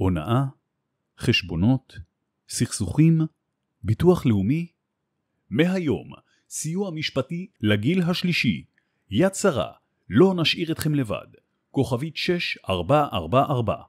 הונאה, חשבונות, סכסוכים, ביטוח לאומי. מהיום, סיוע משפטי לגיל השלישי. יד שרה, לא נשאיר אתכם לבד. כוכבית 6444